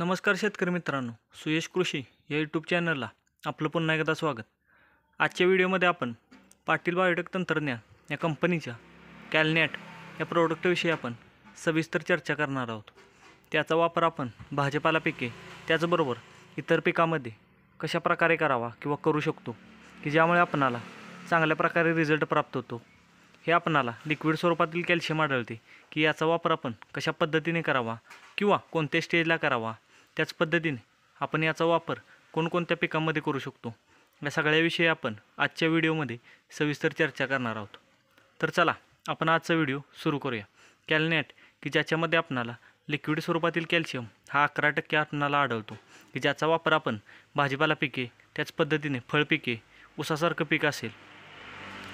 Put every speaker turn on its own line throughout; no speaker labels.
नमस्कार शेतकरी मित्रांनो सुयश कृषी या यूट्यूब चॅनलला आपलं पुन्हा एकदा स्वागत आजच्या व्हिडिओमध्ये आपण पाटील बायोटेक तंत्रज्ञान या कंपनीच्या कॅलनॅट या प्रोडक्टविषयी आपण सविस्तर चर्चा करणार आहोत त्याचा वापर आपण भाजीपाला पिके त्याचबरोबर इतर पिकामध्ये कशा प्रकारे करावा किंवा करू शकतो की ज्यामुळे आपणाला चांगल्या प्रकारे रिझल्ट प्राप्त होतो हे आपणाला लिक्विड स्वरूपातील कॅल्शियम आढळते की याचा वापर आपण कशा पद्धतीने करावा किंवा कोणत्या स्टेजला करावा त्याच पद्धतीने आपण याचा वापर कोणकोणत्या पिकांमध्ये करू शकतो या सगळ्याविषयी आपण आजच्या व्हिडिओमध्ये सविस्तर चर्चा करणार आहोत तर चला आपण आजचा व्हिडिओ सुरू करूया कॅलनेट की ज्याच्यामध्ये आपणाला लिक्विड स्वरूपातील कॅल्शियम हा अकरा टक्के आपणाला आढळतो की ज्याचा वापर आपण भाजीपाला पिके त्याच पद्धतीने फळपिके ऊसासारखं पीक असेल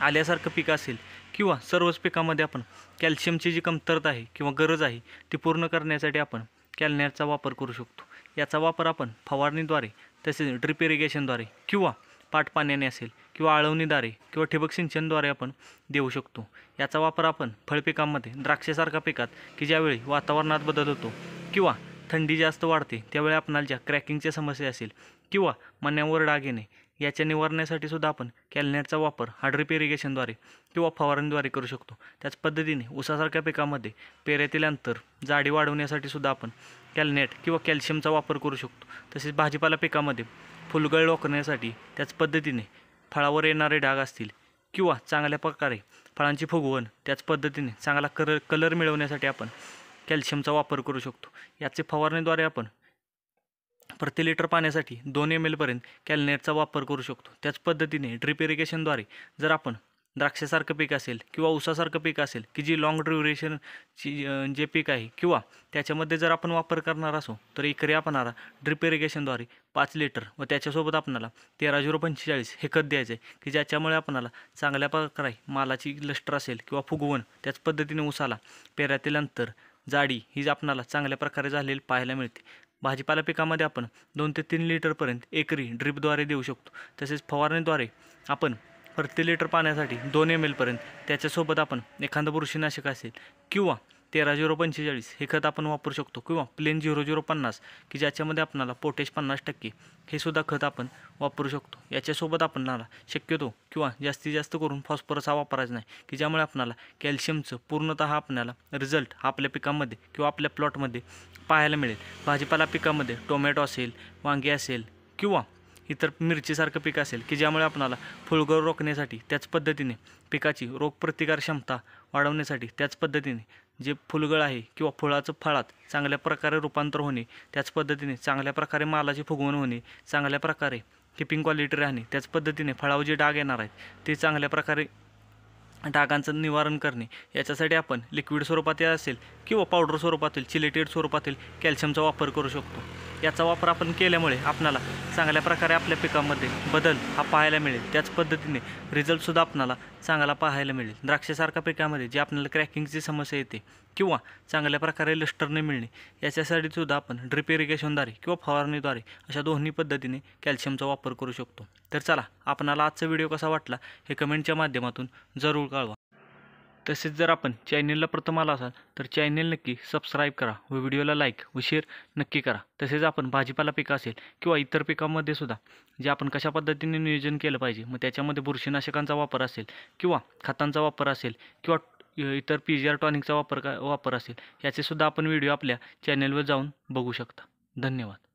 आल्यासारखं पीक असेल किंवा सर्वच पिकामध्ये आपण कॅल्शियमची जी कमतरता आहे किंवा गरज आहे ती पूर्ण करण्यासाठी आपण कॅलनेटचा वापर करू शकतो याचा वापर आपण फवारणीद्वारे तसेच ड्रिप इरिगेशनद्वारे किंवा पाटपाण्याने असेल किंवा आळवणीद्वारे किंवा ठिबक सिंचनद्वारे आपण देऊ शकतो याचा वापर आपण फळपिकांमध्ये द्राक्षेसारख्या पिकात की ज्यावेळी वातावरणात बदल होतो किंवा थंडी जास्त वाढते त्यावेळी आपणाला ज्या क्रॅकिंगच्या समस्या असेल किंवा मण्यावर डाग येणे याच्या निवारण्यासाठी सुद्धा आपण कॅलनेटचा वापर हार्ड्रिप इरिगेशनद्वारे किंवा फवारणीद्वारे करू शकतो त्याच पद्धतीने ऊसासारख्या पिकामध्ये पेऱ्यातील अंतर जाडी वाढवण्यासाठी सुद्धा आपण कॅलनेट किंवा कॅल्शियमचा वापर करू शकतो तसेच भाजीपाला पिकामध्ये फुलगळ रोखण्यासाठी त्याच पद्धतीने फळावर येणारे डाग असतील किंवा चांगल्या प्रकारे फळांची फुगवण त्याच पद्धतीने चांगला कलर कलर मिळवण्यासाठी आपण कॅल्शियमचा वापर करू शकतो याचे फवारणीद्वारे आपण प्रति लिटर पाण्यासाठी दोन एम एलपर्यंत कॅलनेटचा वापर करू शकतो त्याच पद्धतीने ड्रिप इरिगेशनद्वारे जर आपण द्राक्षासारखं पीक असेल किंवा उसासारखं पीक असेल की जी लाँग ड्युरेशनची जे पीक आहे किंवा त्याच्यामध्ये जर आपण वापर करणार असू तर एकरी आपणारा ड्रिप इरिगेशनद्वारे पाच लिटर व त्याच्यासोबत आपणाला तेरा झिरो पंचेचाळीस हे खत द्यायचं आहे की ज्याच्यामुळे आपणाला चांगल्या प्रकारे मालाची लष्टर असेल किंवा फुगवण त्याच पद्धतीने उसाला पेऱ्यातील अंतर जाडी ही आपणाला चांगल्या प्रकारे झालेली पाहायला मिळते भाजीपाला पिकामध्ये आपण दोन ते तीन लिटरपर्यंत एकरी ड्रिपद्वारे देऊ शकतो तसेच फवारणीद्वारे आपण प्रति लिटर पाण्यासाठी दोन एम एलपर्यंत त्याच्यासोबत आपण एखादं बुरशीनाशक असेल किंवा तेरा झिरो पंचेचाळीस हे खत आपण वापरू शकतो किंवा प्लेन झिरो झिरो पन्नास की ज्याच्यामध्ये आपणाला पोटेश पन्नास टक्के हे सुद्धा खत आपण वापरू शकतो याच्यासोबत आपणाला शक्यतो किंवा जास्तीत जास्त करून फॉस्फरस हा वापरायचा नाही की ज्यामुळे आपणाला कॅल्शियमचं पूर्णतः आपल्याला रिझल्ट आपल्या पिकामध्ये किंवा आपल्या प्लॉटमध्ये पाहायला मिळेल भाजीपाला पिकामध्ये टोमॅटो असेल वांगे असेल किंवा इतर मिरचीसारखं पीक असेल की ज्यामुळे आपणाला फुलगळ रोखण्यासाठी त्याच पद्धतीने पिकाची रोगप्रतिकार क्षमता वाढवण्यासाठी त्याच पद्धतीने जे फुलगळ आहे किंवा फुळाचं फळात चांगल्या प्रकारे रूपांतर होणे त्याच पद्धतीने चांगल्या प्रकारे मालाची फुगवण होणे चांगल्या प्रकारे किपिंग क्वालिटी राहणे त्याच पद्धतीने फळावर जे डाग येणार आहेत ते चांगल्या प्रकारे डागांचं निवारण करणे याच्यासाठी आपण लिक्विड स्वरूपातील असेल किंवा पावडर स्वरूपातील चिलेटेड स्वरूपातील कॅल्शियमचा वापर करू शकतो याचा वापर आपण केल्यामुळे आपणाला चांगल्या प्रकारे आपल्या पिकामध्ये बदल हा पाहायला मिळेल त्याच पद्धतीने रिझल्टसुद्धा आपणाला चांगला पाहायला मिळेल द्राक्षासारख्या पिकामध्ये जे आपल्याला क्रॅकिंगची समस्या येते किंवा चांगल्या प्रकारे लष्टरने मिळणे याच्यासाठी सुद्धा आपण ड्रिप इरिगेशनद्वारे किंवा फवारणीद्वारे अशा दोन्ही पद्धतीने कॅल्शियमचा वापर करू शकतो तर चला आपणाला आजचा व्हिडिओ कसा वाटला हे कमेंटच्या माध्यमातून जरूर तसेच जर आपण चॅनेलला प्रथम आला असाल तर चॅनेल नक्की सबस्क्राईब करा व व्हिडिओला लाईक व शेअर नक्की करा तसेच आपण भाजीपाला पिकं असेल किंवा इतर पिकांमध्ये सुद्धा जे आपण कशा पद्धतीने नियोजन केलं पाहिजे मग त्याच्यामध्ये बुरशीनाशकांचा वापर असेल किंवा खतांचा वापर असेल किंवा इतर पी जी आर टॉनिकचा वापर का वापर असेल याचेसुद्धा आपण व्हिडिओ आपल्या चॅनेलवर जाऊन बघू शकता धन्यवाद